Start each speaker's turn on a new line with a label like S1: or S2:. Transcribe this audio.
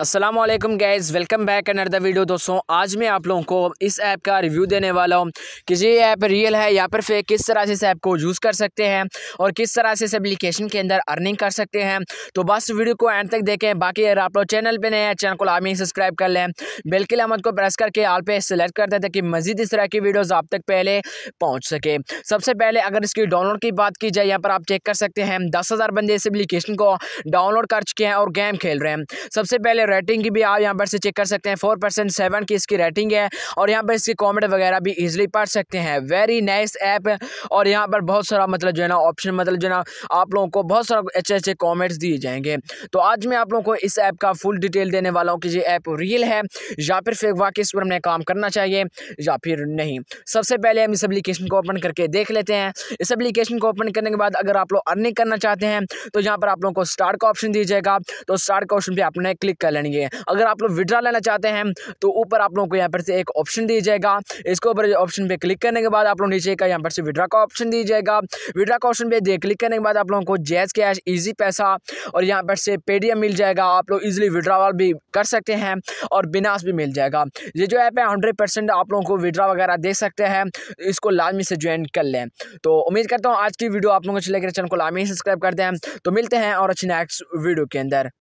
S1: Aslam guys welcome back another the video दोस्तों आज मैं आप लोगों को इस ऐप का रिव्यू देने वाला हूँ कि ये ऐप रियल है या पर फेक किस तरह से इस ऐप को यूज़ कर सकते हैं और किस तरह से इस एप्लीकेशन के अंदर अर्निंग कर सकते हैं तो बस वीडियो को एंड तक देखें बाकी अगर आप लोग चैनल पर नए हैं चैनल को लामी सब्सक्राइब कर लें बिल्कुल अहमद को प्रेस करके आल पे सेलेक्ट कर दें ताकि मज़ीद इस तरह की वीडियोज़ आप तक पहले पहुँच सके सबसे पहले अगर इसकी डाउनलोड की बात की जाए यहाँ पर आप चेक कर सकते हैं दस बंदे इस एप्लीकेशन को डाउनलोड कर चुके हैं और गेम खेल रहे हैं सबसे पहले है रेटिंग की भी आप यहाँ पर से चेक कर सकते हैं फोर परसेंट सेवन की इसकी रेटिंग है और यहाँ पर इसकी कॉमेंट वगैरह भी ईजिली पढ़ सकते हैं वेरी नाइस ऐप और यहाँ पर बहुत सारा मतलब जो है ना ऑप्शन मतलब जो है ना आप लोगों को बहुत सारा अच्छे अच्छे कॉमेंट्स दिए जाएंगे तो आज मैं आप लोगों को इस ऐप का फुल डिटेल देने वाला हूँ कि ये ऐप रियल है या फिर फिर वाकई इस पर हमें काम करना चाहिए या फिर नहीं सबसे पहले हम इस एप्लीकेशन को ओपन करके देख लेते हैं इस एप्लीकेशन को ओपन करने के बाद अगर आप लोग अर्निंग करना चाहते हैं तो यहाँ पर आप लोगों को स्टार्ट का ऑप्शन दिया जाएगा तो स्टार्ट का ऑप्शन पर आपने क्लिक कर लेंगे अगर आप लोग विड्रा लेना चाहते हैं तो ऊपर आप लोगों को यहाँ पर से एक ऑप्शन दिया जाएगा इसके ऊपर ऑप्शन पर क्लिक करने के बाद आप लोग नीचे का यहाँ पर से विड्रा का ऑप्शन दिया जाएगा विड्रा का ऑप्शन पर क्लिक करने के बाद आप लोगों को जैज कैश ईजी पैसा और यहाँ पर से पेटीएम मिल जाएगा आप लोग ईजिली विड्रावल भी कर सकते हैं और बिनास भी मिल जाएगा ये जो ऐप है हंड्रेड परसेंट आप लोगों को विड्रा वगैरह दे सकते हैं इसको लाजमी से ज्वाइन कर लें तो उम्मीद करता हूँ आज की वीडियो आप लोगों को चले लगे चैनल को लाजमी सब्सक्राइब कर दें तो मिलते हैं और अच्छी नेक्स्ट वीडियो के अंदर